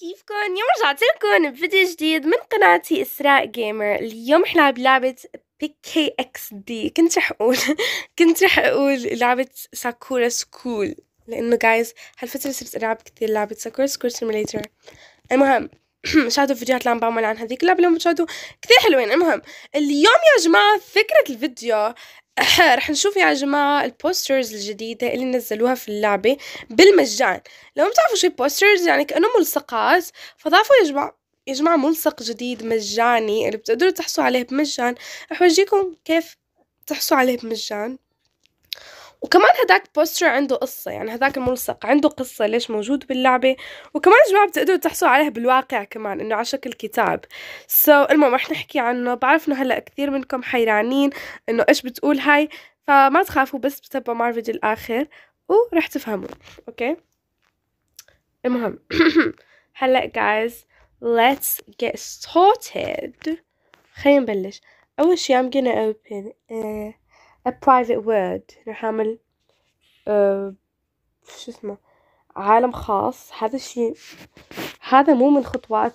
كيفكم اليوم رجعت لكم بفيديو جديد من قناتي اسراء جيمر اليوم رح نلعب لعبه كي اكس دي كنت رح اقول كنت رح اقول لعبه ساكورا سكول لانه جايز هالفتره صرت العب كثير لعبه ساكورا سكول سيميليتر المهم شاهدوا الفيديوهات اللي عم بعمل عن هذيك اللعبه اللي بتشاهدوا كثير حلوين المهم اليوم يا جماعه فكره الفيديو رح نشوف يا جماعة البوسترز الجديدة اللي نزلوها في اللعبة بالمجان لو ما بتعرفوا شو بوسترز يعني كأنه ملصقات فضافوا يا جماعة يا جماعة ملصق جديد مجاني اللي بتقدروا تحصلوا عليه بمجان رح كيف تحصلوا عليه بمجان وكمان هداك بوستر عنده قصة يعني هداك الملصق عنده قصة ليش موجود باللعبة وكمان يا جماعة بتقدروا تحصلوا عليه بالواقع كمان انه على شكل كتاب سو so, المهم رح نحكي عنه بعرف انه هلا كثير منكم حيرانين انه ايش بتقول هاي فما تخافوا بس بتبقوا مع الفيديو الاخر ورح تفهموا اوكي okay? المهم هلا جايز let's get started خلينا نبلش اول شي I'm gonna open uh, a private world راح أعمل آه، شو اسمه عالم خاص هذا الشيء هذا مو من خطوات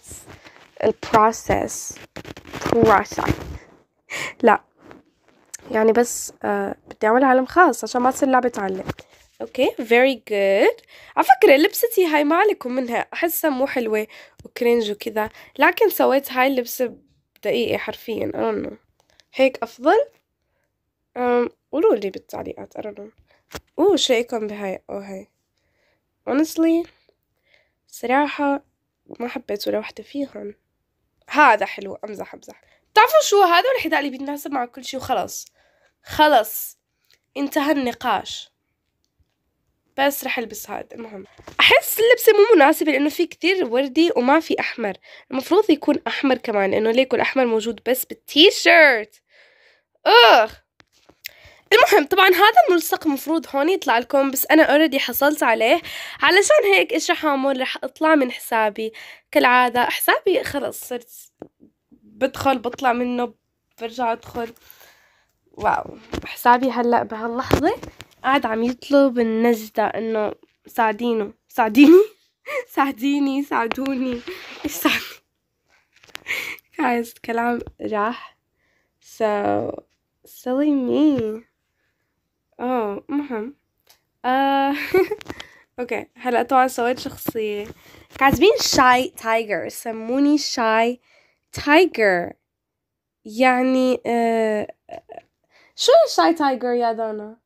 البروسيس process لا يعني بس أه بدي أعمل عالم خاص عشان ما تصير لعبة علم اوكي فيري جود على فكره لبستي هاي ما عليكم منها احسها مو حلوه وكرنج وكذا لكن سويت هاي اللبسه بدقيقه حرفيا I don't know. هيك افضل قولوا لي بالتعليقات I أو شو رأيكم بهاي أو هاي honestly صراحة ما حبيت ولا وحدة فيهم هذا حلو أمزح أمزح تعرفوا شو هذا الحذاء اللي بيتناسب مع كل شيء وخلص خلص انتهى النقاش بس رح البس هذا المهم احس اللبسه مو مناسبه لانه في كثير وردي وما في احمر المفروض يكون احمر كمان لانه ليكو الاحمر موجود بس بالتيشيرت اخ المهم طبعا هذا الملصق مفروض هون يطلع لكم بس انا اوريدي حصلت عليه علشان هيك ايش راح اعمل راح اطلع من حسابي كالعادة حسابي خلص صرت بدخل بطلع منه برجع ادخل واو حسابي هلا بهاللحظة قاعد عم يطلب النجدة انه ساعدينه ساعديني ساعديني ساعدوني ايش ساعدني guys كلام راح so silly me اه مهم آه اوكي هلا طبعا سويت شخصية كاتبين شاي تايجر سموني شاي تايجر يعني آه شو شاي تايجر يا دانا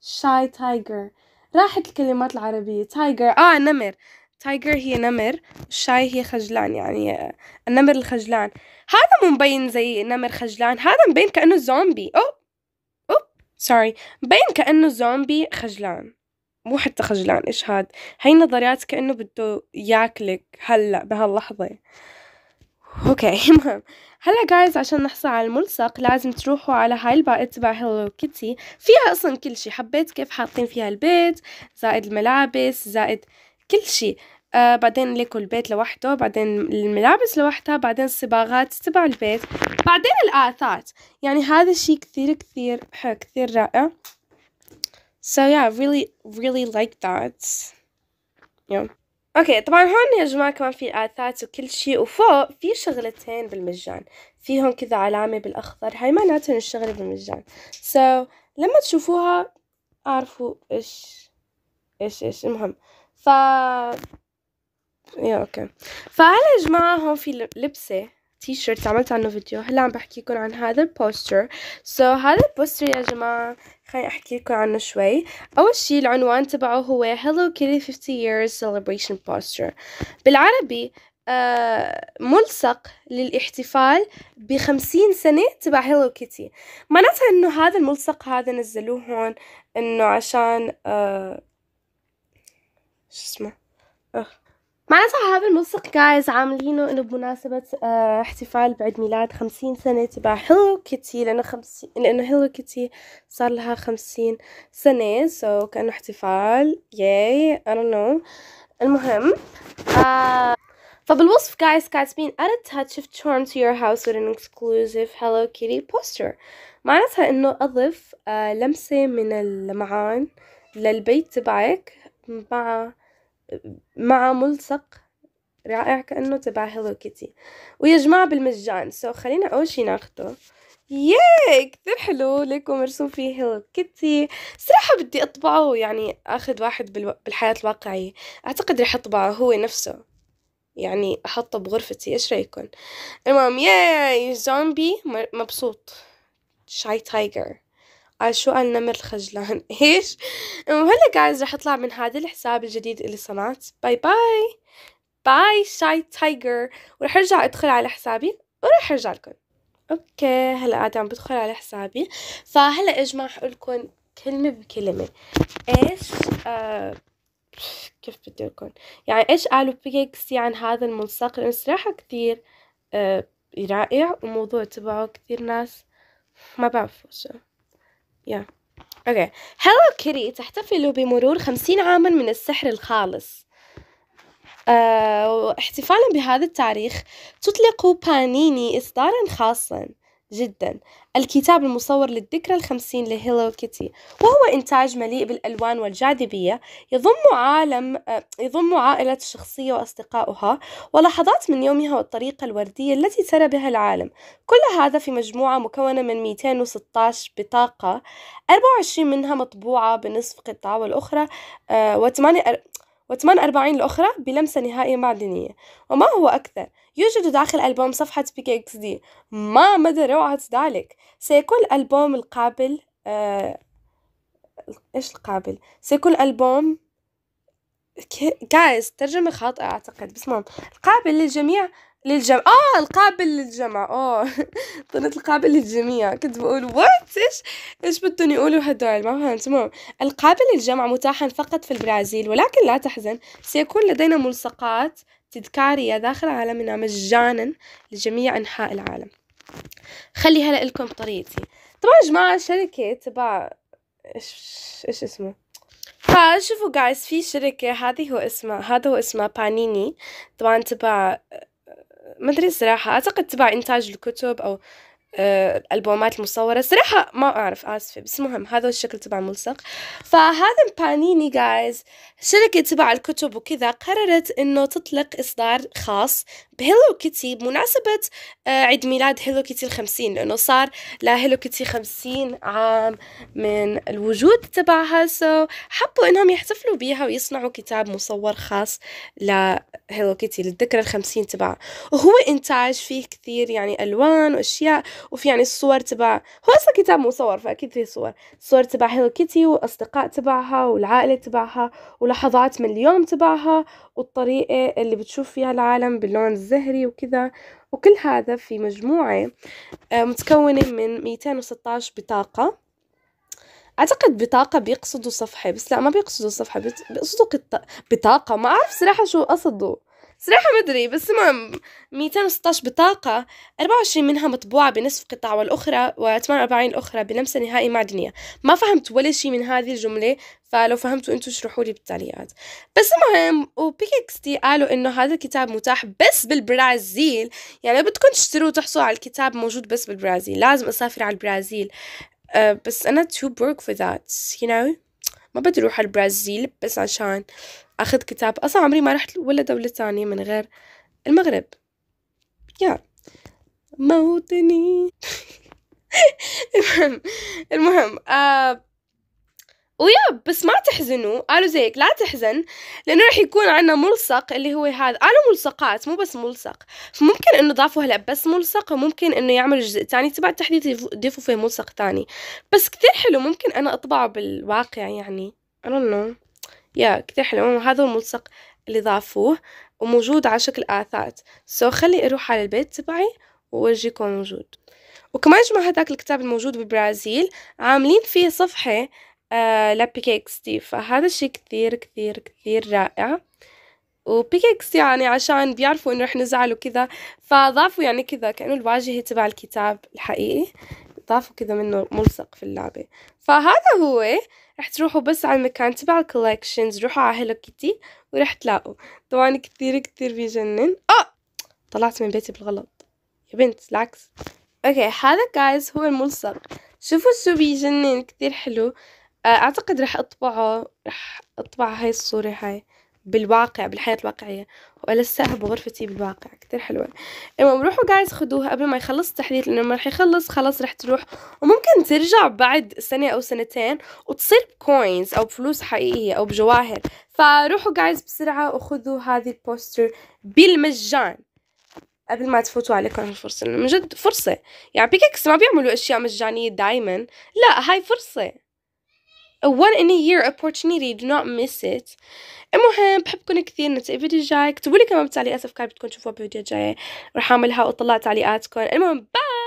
شاي تايجر راحت الكلمات العربية تايجر اه نمر تايجر هي نمر والشاي هي خجلان يعني آه، النمر الخجلان هذا مو مبين زي نمر خجلان هذا مبين كأنه زومبي أوه سوري بين كأنه زومبي خجلان مو حتى خجلان إيش هاد هاي النظريات كأنه بده ياكلك هلأ بهاللحظة اوكي مهم هلا جايز عشان نحصل على الملصق لازم تروحوا على هاي البائد تبع هيلو كيتي فيها اصلا كل شيء حبيت كيف حاطين فيها البيت زائد الملابس زائد كل شيء آه، بعدين ليكو البيت لوحده بعدين الملابس لوحدها بعدين الصباغات تبع البيت بعدين الآثات يعني هذا الشيء كثير كثير كثير رائع So yeah, I really really like that. Yeah. اوكي طبعا هون يا جماعة كمان في آثات وكل شيء وفوق في شغلتين بالمجان فيهم كذا علامة بالأخضر هاي معناته إنه الشغلة بالمجان so لما تشوفوها اعرفوا إيش إيش إيش المهم ف يا إيه، اوكي فهلا يا جماعه هون في لبسه تي شيرت عملت عنه فيديو هلا عم بحكيكم عن هذا البوستر سو so, هذا البوستر يا جماعه خليني احكي لكم عنه شوي اول شيء العنوان تبعه هو هيلو Kitty 50 years celebration poster بالعربي آه، ملصق للاحتفال بخمسين سنة تبع هيلو كيتي معناتها انه هذا الملصق هذا نزلوه هون انه عشان آه شو اسمه آه معناتها هذا الملصق جايز عاملينه انه بمناسبة اه احتفال بعيد ميلاد خمسين سنة تبع هيلو كيتي لانه خمسين لانه هيلو كيتي صار لها خمسين سنة سو so كأنه احتفال ياي I don't know المهم آه فبالوصف جايز كاتبين أردت touch of charm to your house with an exclusive Hello Kitty poster معناتها انه اضف آه لمسة من اللمعان للبيت تبعك مع مع ملصق رائع كأنه تبع هيلو كيتي ويا جماعة بالمجان سو so, خلينا أول شي ناخده ياي كثير حلو ليكو مرسوم فيه هيلو كيتي صراحة بدي أطبعه يعني أخذ واحد بالو... بالحياة الواقعية أعتقد رح أطبعه هو نفسه يعني أحطه بغرفتي إيش رأيكم المهم ياي زومبي مبسوط شاي تايجر شو النمر الخجلان ايش وهلا جايز رح اطلع من هذا الحساب الجديد اللي صنعت باي باي باي شاي تايجر ورح ارجع ادخل على حسابي ورح ارجع لكم اوكي هلا قاعد عم بدخل على حسابي فهلا اجمع لكم كلمة بكلمة ايش آه كيف بدي لكم يعني ايش قالوا بيكس عن يعني هذا الملصق لانه صراحة كثير آه رائع وموضوع تبعه كثير ناس ما بعرفوا شو yeah. Okay. Hello Kitty تحتفل بمرور خمسين عاما من السحر الخالص أه، احتفالا بهذا التاريخ تطلق بانيني إصدارا خاصا جدا الكتاب المصور للذكرى الخمسين لهيلو كيتي وهو إنتاج مليء بالألوان والجاذبية يضم عالم آه، يضم عائلة الشخصية وأصدقائها ولحظات من يومها والطريقة الوردية التي ترى بها العالم كل هذا في مجموعة مكونة من 216 بطاقة 24 منها مطبوعة بنصف قطعة والأخرى آه، وثمان 48 الأخرى بلمسة نهائية معدنية وما هو أكثر يوجد داخل ألبوم صفحة بي اكس دي ما مدى روعة ذلك سيكون الألبوم القابل آه... إيش القابل سيكون ألبوم جايز ترجمة خاطئة أعتقد بس مهم القابل للجميع للجمع اه القابل للجمع اه طلعت القابل للجميع كنت بقول وات ايش ايش بدهم يقولوا هدول ما فهمت المهم القابل للجمع متاحا فقط في البرازيل ولكن لا تحزن سيكون لدينا ملصقات تذكارية داخل عالمنا مجانا لجميع أنحاء العالم خلي هلا لكم بطريقتي طبعا يا جماعة شركة تبع ايش ايش اسمه فشوفوا جايز في شركة هذه هو اسمها هذا هو اسمها بانيني طبعا تبع ما ادري صراحة اعتقد تبع انتاج الكتب او الالبومات آه، المصوره صراحه ما اعرف اسفه بس المهم هذا الشكل تبع الملصق فهذا بانيني جايز شركه تبع الكتب وكذا قررت انه تطلق اصدار خاص بهيلو كيتي بمناسبة آه، عيد ميلاد هيلو كيتي الخمسين لأنه صار لهيلو كيتي خمسين عام من الوجود تبعها سو حبوا إنهم يحتفلوا بيها ويصنعوا كتاب مصور خاص لهيلو كيتي للذكرى الخمسين تبعها وهو إنتاج فيه كثير يعني ألوان وأشياء وفي يعني الصور تبع هو أصلا كتاب مصور فأكيد فيه صور صور تبع هيلو كيتي والأصدقاء تبعها والعائلة تبعها ولحظات من اليوم تبعها والطريقة اللي بتشوف فيها العالم باللون الزهري وكذا وكل هذا في مجموعة آه، متكونة من 216 بطاقة اعتقد بطاقة بيقصدوا صفحة بس لا ما بيقصدوا صفحة بيقصدوا بطاقة ما اعرف صراحة شو قصدوا صراحة ما أدري بس المهم 216 بطاقة 24 منها مطبوعة بنصف قطع والأخرى و48 الأخرى بلمسة نهائي معدنية ما فهمت ولا شي من هذه الجملة فلو فهمتوا انتوا اشرحوا لي بالتعليقات بس المهم وبيكيكس دي قالوا انه هذا الكتاب متاح بس بالبرازيل يعني بدكم تشتروا وتحصلوا على الكتاب موجود بس بالبرازيل لازم اسافر على البرازيل أه، بس انا too broke for that you know ما بدي اروح على البرازيل بس عشان اخذ كتاب اصلا عمري ما رحت ولا دولة ثانية من غير المغرب يا موطني المهم المهم آه ويا بس ما تحزنوا قالوا زيك لا تحزن لانه راح يكون عنا ملصق اللي هو هذا قالوا ملصقات مو بس ملصق فممكن انه ضافوا هلا بس ملصق وممكن انه يعملوا جزء تاني تبع التحديث يضيفوا فيه ملصق تاني بس كثير حلو ممكن انا اطبعه بالواقع يعني I don't know يا كتير حلو هذا الملصق اللي ضافوه وموجود على شكل آثات سو so, خلي أروح على البيت تبعي وورجيكم موجود وكمان جماعة هذاك الكتاب الموجود بالبرازيل عاملين فيه صفحة آه لبيكيكس دي فهذا الشي كثير كثير كثير رائع وبيكيكس يعني عشان بيعرفوا انه رح نزعل وكذا فضافوا يعني كذا كأنه الواجهة تبع الكتاب الحقيقي بتعرفوا كذا منه ملصق في اللعبة فهذا هو رح تروحوا بس على المكان تبع الكولكشنز روحوا على هيلو كيتي ورح تلاقوا طبعا كتير كتير بيجنن اه طلعت من بيتي بالغلط يا بنت العكس اوكي هذا جايز هو الملصق شوفوا شو بيجنن كتير حلو آه، اعتقد رح اطبعه رح اطبع هاي الصورة هاي بالواقع بالحياة الواقعية ولسها بغرفتي بالواقع كتير حلوة المهم روحوا جايز خدوها قبل ما يخلص التحديث لأنه ما رح يخلص خلاص رح تروح وممكن ترجع بعد سنة أو سنتين وتصير بكوينز أو بفلوس حقيقية أو بجواهر فروحوا جايز بسرعة وخذوا هذه البوستر بالمجان قبل ما تفوتوا عليكم الفرصة من جد فرصة يعني بيككس ما بيعملوا أشياء مجانية دايما لا هاي فرصة one in a year opportunity do not miss it المهم بحبكم كثير نتلاقى فيديو جاي اكتبوا لي كمان بتعليقات افكار بدكم تشوفوها بالفيديو الجاي رح اعملها واطلع تعليقاتكم المهم باي